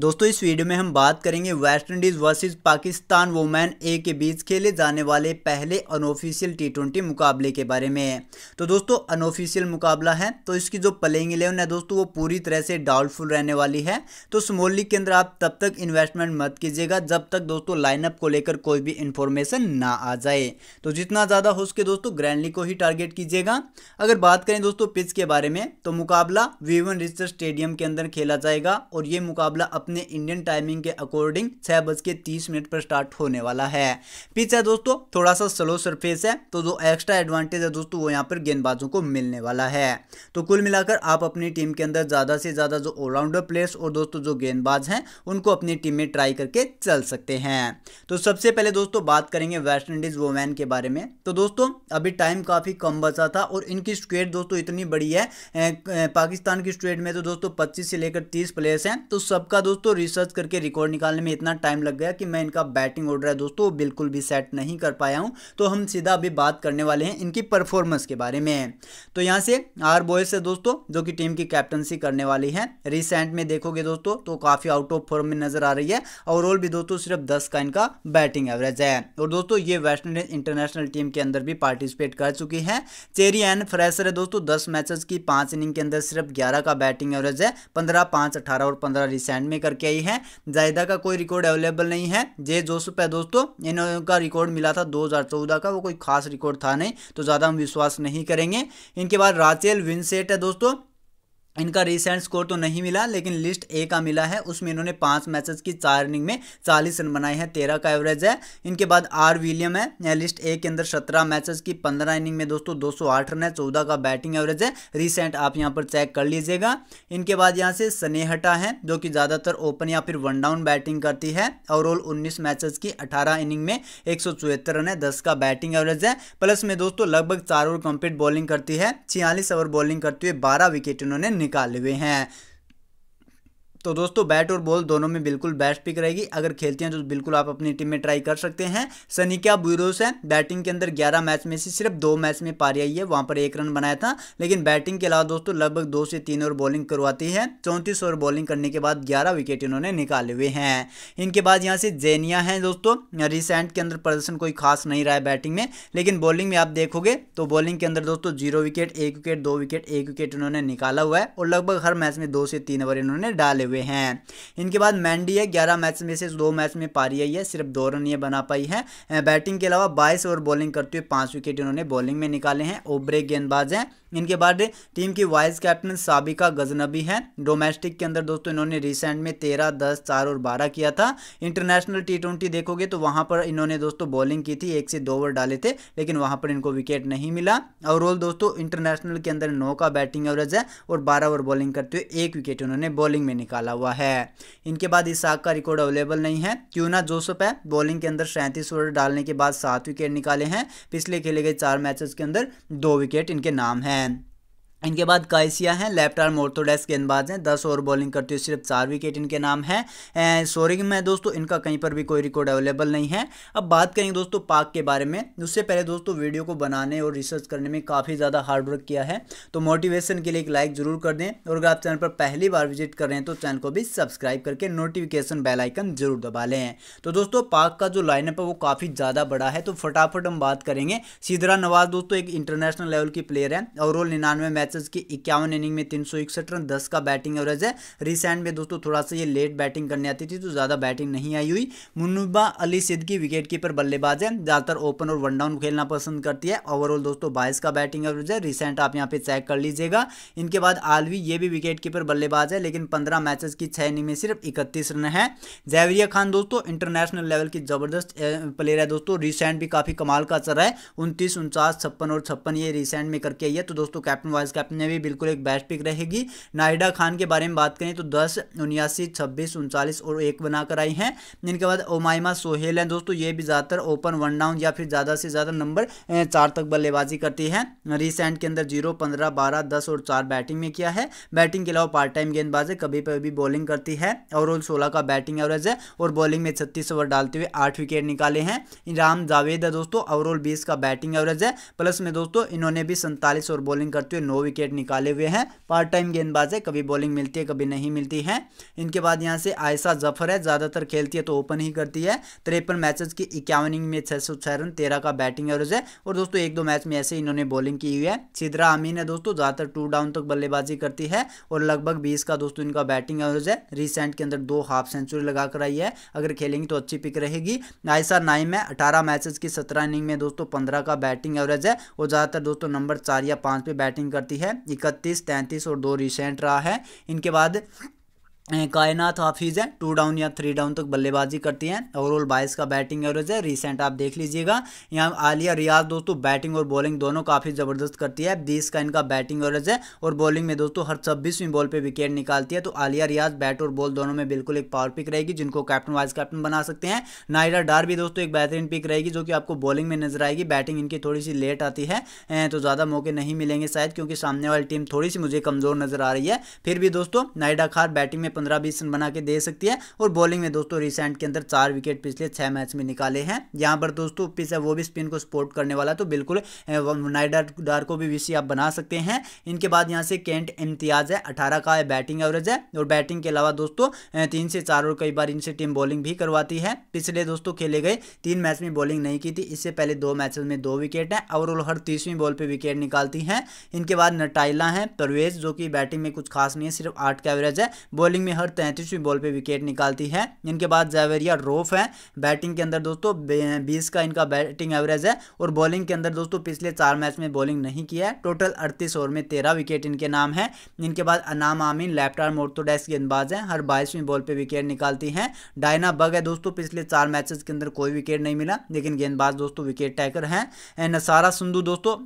दोस्तों इस वीडियो में हम बात करेंगे West Indies versus Pakistan women A के बीच खेले जाने वाले पहले अनऑफिशियल टी ट्वेंटी मुकाबले के बारे में तो दोस्तों अनऑफिशियल मुकाबला है तो इसकी जो प्लेइंग इलेवन है दोस्तों वो पूरी तरह से डाउटफुल रहने वाली है तो स्मॉल लीग के अंदर आप तब तक इन्वेस्टमेंट मत कीजिएगा जब तक दोस्तों लाइनअप को लेकर कोई भी इन्फॉर्मेशन ना आ जाए तो जितना ज़्यादा हो सके दोस्तों ग्रैंड लीग को ही टारगेट कीजिएगा अगर बात करें दोस्तों पिच के बारे में तो मुकाबला वीवन रिस्टर स्टेडियम के अंदर खेला जाएगा और ये मुकाबला अपने इंडियन टाइमिंग के अकॉर्डिंग छह बज के तीस मिनट पर स्टार्ट होने वाला है पिच है दोस्तों थोड़ा सा स्लो सरफेस है तो जो एक्स्ट्रा एडवांटेज है दोस्तों वो यहाँ पर गेंदबाजों को मिलने वाला है तो कुल मिलाकर आप अपनी टीम के अंदर ज़्यादा से ज़्यादा जो ऑलराउंडर प्लेयर्स और दोस्तों जो गेंदबाज हैं उनको अपनी टीम में ट्राई करके चल सकते हैं तो सबसे पहले दोस्तों बात करेंगे वेस्ट इंडीज़ वोमैन के बारे में तो दोस्तों अभी टाइम काफ़ी कम बचा था और इनकी स्क्वेड दोस्तों इतनी बड़ी है पाकिस्तान की स्ट्रेट में तो दोस्तों पच्चीस से लेकर तीस प्लेयर्स हैं तो सबका दोस्तों दोस्तों रिसर्च करके रिकॉर्ड निकालने में इतना टाइम लग गया कि मैं इनका बैटिंग ऑर्डर है दोस्तों बिल्कुल भी सेट नहीं कर पाया हूँ तो हम सीधा अभी बात करने वाले हैं इनकी परफॉर्मेंस के बारे में तो यहाँ से आर बॉयस है दोस्तों जो कि टीम की कैप्टनसी करने वाली है रिसेंट में देखोगे दोस्तों तो काफ़ी आउट ऑफ फॉर्म में नजर आ रही है ओवरऑल भी दोस्तों सिर्फ दस का इनका बैटिंग एवरेज है और दोस्तों ये वेस्ट इंडीज इंटरनेशनल टीम के अंदर भी पार्टिसिपेट कर चुकी है चेरी एन फ्रेशर है दोस्तों दस मैचेस की पांच इनिंग के अंदर सिर्फ ग्यारह का बैटिंग एवरेज है पंद्रह पांच अठारह और पंद्रह रिसेंट में करके आई है जायदा का कोई रिकॉर्ड अवेलेबल नहीं है जे जोसफ है दोस्तों इनका रिकॉर्ड मिला था 2014 का वो कोई खास रिकॉर्ड था नहीं तो ज़्यादा हम विश्वास नहीं करेंगे इनके बाद राचेल विंसेट है दोस्तों इनका रिसेंट स्कोर तो नहीं मिला लेकिन लिस्ट ए का मिला है उसमें इन्होंने पांच मैचेस की चार इनिंग में चालीस रन बनाए हैं तेरह का एवरेज है इनके बाद आर विलियम है लिस्ट ए के अंदर सत्रह मैचेस की पंद्रह इनिंग में दोस्तों दो सौ आठ रन है चौदह का बैटिंग एवरेज है रिसेंट आप यहाँ पर चेक कर लीजिएगा इनके बाद यहाँ से सनेहटा है जो कि ज़्यादातर ओपन या फिर वन डाउन बैटिंग करती है ओवरऑल उन्नीस मैचेस की अठारह इनिंग में एक रन है दस का बैटिंग एवरेज है प्लस में दोस्तों लगभग चार ओवर कंप्लीट बॉलिंग करती है छियालीस ओवर बॉलिंग करते हुए बारह विकेट इन्होंने निकाले हुए हैं तो दोस्तों बैट और बॉल दोनों में बिल्कुल बेस्ट पिक रहेगी अगर खेलते हैं तो बिल्कुल आप अपनी टीम में ट्राई कर सकते हैं सनिका बुरोस है बैटिंग के अंदर 11 मैच में से सिर्फ दो मैच में पारी आई है वहां पर एक रन बनाया था लेकिन बैटिंग के अलावा दोस्तों लगभग दो से तीन ओवर बॉलिंग करवाती है चौंतीस ओवर बॉलिंग करने के बाद ग्यारह विकेट इन्होंने निकाले हुए हैं इनके बाद यहाँ से जेनिया है दोस्तों रिसेंट के अंदर प्रदर्शन कोई खास नहीं रहा है बैटिंग में लेकिन बॉलिंग में आप देखोगे तो बॉलिंग के अंदर दोस्तों जीरो विकेट एक विकेट दो विकेट एक विकेट इन्होंने निकाला हुआ है और लगभग हर मैच में दो से तीन ओवर इन्होंने डाले हुए हुए हैं इनके बाद मैंडी है ग्यारह मैच में से दो मैच में पारी आई है सिर्फ दो रन ये बना पाई है बैटिंग के अलावा बाईस ओवर बॉलिंग करते हुए पाँच विकेट इन्होंने बॉलिंग में निकाले हैं ओबरे गेंदबाज हैं इनके बाद टीम की वाइस कैप्टन साबिका गजनबी है डोमेस्टिक के अंदर दोस्तों इन्होंने रिसेंट में तेरह दस चार और बारह किया था इंटरनेशनल टी ट्वेंटी देखोगे तो वहाँ पर इन्होंने दोस्तों बॉलिंग की थी एक से दो ओवर डाले थे लेकिन वहाँ पर इनको विकेट नहीं मिला रोल दोस्तों इंटरनेशनल के अंदर नौ का बैटिंग एवरेज है और बारह ओवर बॉलिंग करते हुए एक विकेट उन्होंने बॉलिंग में निकाला डाला हुआ है इनके बाद इसाक का रिकॉर्ड अवेलेबल नहीं है क्यूना जोसफ है बॉलिंग के अंदर सैंतीस ओवर डालने के बाद सात विकेट निकाले हैं पिछले खेले गए चार मैचेस के अंदर दो विकेट इनके नाम हैं इनके बाद काइसिया हैं लेफ्ट आर्म ऑर्थोडेस गेंदबाज हैं दस ओवर बॉलिंग करते हुए सिर्फ चार विकेट इनके नाम है सोरिंग में दोस्तों इनका कहीं पर भी कोई रिकॉर्ड अवेलेबल नहीं है अब बात करेंगे दोस्तों पाक के बारे में उससे पहले दोस्तों वीडियो को बनाने और रिसर्च करने में काफ़ी ज़्यादा हार्डवर्क किया है तो मोटिवेशन के लिए एक लाइक ज़रूर कर दें और अगर आप चैनल पर पहली बार विजिट कर रहे हैं तो चैनल को भी सब्सक्राइब करके नोटिफिकेशन बेलाइकन जरूर दबा लें तो दोस्तों पाक का जो लाइनअप है वो काफ़ी ज़्यादा बड़ा है तो फटाफट हम बात करेंगे सिदरा नवाज दोस्तों एक इंटरनेशनल लेवल की प्लेयर है और रोल निन्यानवे मैच मैचेस की इक्यावन इनिंग में तीन सौ इकसठ रन दस का बैटिंग एवरेज है रिसेंट में दोस्तों थोड़ा सा ये लेट बैटिंग करने आती थी तो ज़्यादा बैटिंग नहीं आई हुई मुनुबा अली सिद्दकी विकेट कीपर बल्लेबाज है ज़्यादातर ओपन और वन डाउन खेलना पसंद करती है ओवरऑल दोस्तों बाईस का बैटिंग एवरेज है रिसेंट आप यहाँ पे चेक कर लीजिएगा इनके बाद आलवी ये भी विकेट कीपर बल्लेबाज है लेकिन पंद्रह मैचेस की छह इनिंग में सिर्फ इकतीस रन है जैवरिया खान दोस्तों इंटरनेशनल लेवल की ज़बरदस्त प्लेयर है दोस्तों रिसेंट भी काफ़ी कमाल का चल रहा है उनतीस उनचास छप्पन और छप्पन ये रिसेंट में करके आई है तो दोस्तों कैप्टन वाइस अपने भी बिल्कुल एक बेस्ट पिक रहेगी नाइडा खान के बारे में बात करें तो दस उन्यासी छब्बीस उनचालीस और एक बनाकर आई हैं इनके बाद ओमाइमा सोहेल हैं दोस्तों ये भी ज़्यादातर ओपन वन डाउन या फिर ज़्यादा से ज़्यादा नंबर चार तक बल्लेबाजी करती है रिसेंट के अंदर जीरो पंद्रह बारह दस और चार बैटिंग में किया है बैटिंग के अलावा पार्ट टाइम गेंदबाज है कभी पर भी बॉलिंग करती है और सोलह का बैटिंग एवरेज है और बॉलिंग में छत्तीस ओवर डालते हुए आठ विकेट निकाले हैं राम जावेद है दोस्तों ओवरऑल बीस का बैटिंग एवरेज है प्लस में दोस्तों इन्होंने भी सैंतालीस ओवर बॉलिंग करते हुए नौ विकेट निकाले हुए हैं पार्ट टाइम गेंदबाज है कभी बॉलिंग मिलती है कभी नहीं मिलती है इनके बाद यहाँ से आयशा जफर है ज़्यादातर खेलती है तो ओपन ही करती है तिरपन मैच की इक्यावन में छः सौ रन तेरह का बैटिंग एवरेज है और दोस्तों एक दो मैच में ऐसे इन्होंने बॉलिंग की हुई है सिद्रा अमीन है दोस्तों ज़्यादातर टू डाउन तक बल्लेबाजी करती है और लगभग बीस का दोस्तों इनका बैटिंग एवरेज है रिसेंट के अंदर दो हाफ सेंचुरी लगाकर आई है अगर खेलेंगे तो अच्छी पिक रहेगी आयशा नाइम है अठारह मैचेस की सत्रह इनिंग में दोस्तों पंद्रह का बैटिंग एवरेज है और ज़्यादातर दोस्तों नंबर चार या पाँच पे बैटिंग करती जाती है इकतीस तैंतीस और दो रिसेंट रहा है इनके बाद कायनात हाफिज़ हैं टू डाउन या थ्री डाउन तक तो बल्लेबाजी करती हैं ओवरऑल बाइस का बैटिंग एवरेज है रिसेंट आप देख लीजिएगा यहाँ आलिया रियाज दोस्तों बैटिंग और बॉलिंग दोनों काफ़ी ज़बरदस्त करती है बीस का इनका बैटिंग एवरेज है और बॉलिंग में दोस्तों हर छब्बीसवीं बॉल पर विकेट निकालती है तो आलिया रियाज बैट और बॉल दोनों में बिल्कुल एक पावर पिक रहेगी जिनको कैप्टन वाइस कैप्टन बना सकते हैं नायरा डार भी दोस्तों एक बेहतरीन पिक रहेगी जो कि आपको बॉलिंग में नजर आएगी बैटिंग इनकी थोड़ी सी लेट आती है तो ज़्यादा मौके नहीं मिलेंगे शायद क्योंकि सामने वाली टीम थोड़ी सी मुझे कमज़ोर नजर आ रही है फिर भी दोस्तों नायडा खार बैटिंग में पंद्रह बीस रन बना के दे सकती है और बॉलिंग में दोस्तों रिसेंट के अंदर चार विकेट पिछले छह मैच में निकाले हैं यहाँ पर दोस्तों पिस है वो भी स्पिन को सपोर्ट करने वाला तो बिल्कुल नाइडर डार को भी विषय आप बना सकते हैं इनके बाद यहाँ से कैंट इम्तियाज है अठारह का है बैटिंग एवरेज है और बैटिंग के अलावा दोस्तों तीन से चार और कई बार इनसे टीम बॉलिंग भी करवाती है पिछले दोस्तों खेले गए तीन मैच में बॉलिंग नहीं की थी इससे पहले दो मैच में दो विकेट हैं ओवरऑल हर तीसवीं बॉल पर विकेट निकालती हैं इनके बाद नटाइला हैं परवेज जो कि बैटिंग में कुछ खास नहीं है सिर्फ आठ का एवरेज है बॉलिंग बैटिंग में हर तैंतीसवीं बॉल पे विकेट निकालती है इनके बाद जावेरिया रोफ है बैटिंग के अंदर दोस्तों बीस का इनका बैटिंग एवरेज है और बॉलिंग के अंदर दोस्तों पिछले चार मैच में बॉलिंग नहीं किया है टोटल अड़तीस ओवर में तेरह विकेट इनके नाम है इनके बाद अनाम आमीन लेफ्ट आर्म ऑर्थोडैक्स गेंदबाज है हर बाईसवीं बॉल पर विकेट निकालती है डायना बग है दोस्तों पिछले चार मैचेस के अंदर कोई विकेट नहीं मिला लेकिन गेंदबाज दोस्तों विकेट टैकर हैं नसारा सिंधु दोस्तों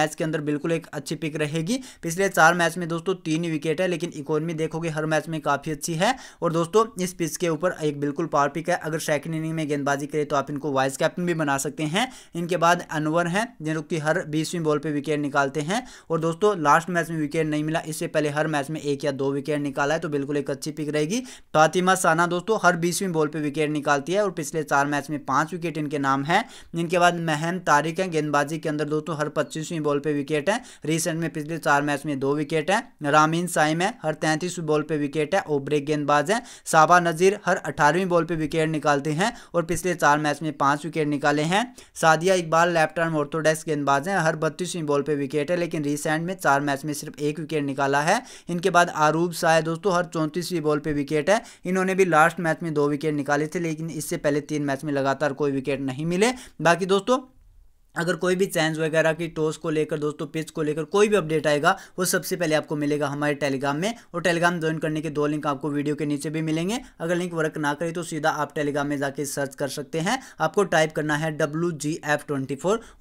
मैच के अंदर बिल्कुल एक अच्छी पिक रहेगी पिछले चार मैच में दोस्तों तीन विकेट है लेकिन इकोनमी देखोगे हर मैच में काफ़ी अच्छी है और दोस्तों इस पिच के ऊपर एक बिल्कुल पावर पिक है अगर सेकंड इनिंग में गेंदबाजी करें तो आप इनको वाइस कैप्टन भी बना सकते हैं इनके बाद अनवर हैं जो कि हर बीसवीं बॉल पर विकेट निकालते हैं और दोस्तों लास्ट मैच में विकेट नहीं मिला इससे पहले हर मैच में एक या दो विकेट निकाला है तो बिल्कुल एक अच्छी पिक रहेगी फातिमा साना दोस्तों हर बीसवीं बॉल पर विकेट निकालती है और पिछले चार मैच में पाँच विकेट इनके नाम हैं जिनके बाद महम तारिक हैं गेंदबाजी के अंदर दोस्तों हर पच्चीसवीं बॉल पर विकेट हैं रिसेंट में पिछले चार मैच में दो विकेट हैं रामीन साइम है हर तैंतीसवीं बॉल पे विकेट है ओब्रे गेंदबाज हैं साबा नज़ीर हर अठारहवीं बॉल पे विकेट निकालते हैं और पिछले चार मैच में पांच विकेट निकाले हैं Sadia Iqbal left arm orthodox गेंदबाज हैं हर बत्तीसवीं बॉल पे विकेट है लेकिन रिसेंट में चार मैच में सिर्फ एक विकेट निकाला है इनके बाद आरूब शाह दोस्तों हर चौंतीसवीं बॉल पर विकेट है इन्होंने भी लास्ट मैच में दो विकेट निकाले थे लेकिन इससे पहले तीन मैच में लगातार कोई विकेट नहीं मिले बाकी दोस्तों अगर कोई भी चेंज वगैरह की टॉस को लेकर दोस्तों पिच को लेकर कोई भी अपडेट आएगा वो सबसे पहले आपको मिलेगा हमारे टेलीग्राम में और टेलीग्राम ज्वाइन करने के दो लिंक आपको वीडियो के नीचे भी मिलेंगे अगर लिंक वर्क ना करे तो सीधा आप टेलीग्राम में जाके सर्च कर सकते हैं आपको टाइप करना है डब्ल्यू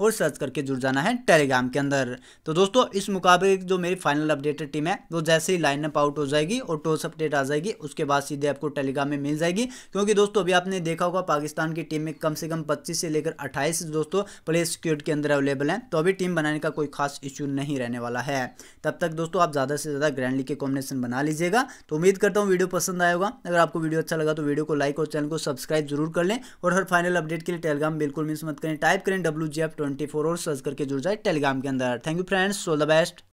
और सर्च करके जुड़ जाना है टेलीग्राम के अंदर तो दोस्तों इस मुकाबले जो मेरी फाइनल अपडेटेड टीम है वो जैसे ही लाइनअप आउट हो जाएगी और टॉस अपडेट आ जाएगी उसके बाद सीधे आपको टेलीग्राम में मिल जाएगी क्योंकि दोस्तों अभी आपने देखा होगा पाकिस्तान की टीम में कम से कम पच्चीस से लेकर अट्ठाईस दोस्तों प्लेस स्क्यूट के अंदर अवेलेबल हैं तो अभी टीम बनाने का कोई खास इश्यू नहीं रहने वाला है तब तक दोस्तों आप ज़्यादा से ज़्यादा लीग के कॉम्बिनेशन बना लीजिएगा तो उम्मीद करता हूँ वीडियो पसंद आएगा अगर आपको वीडियो अच्छा लगा तो वीडियो को लाइक और चैनल को सब्सक्राइब जरूर कर लें और हर फाइनल अपडेट के लिए टेलीग्राम बिल्कुल मिस मत करें टाइप करें W G F twenty four और सर्च करके जुड़ जाए टेलीग्राम के अंदर thank you friends all the best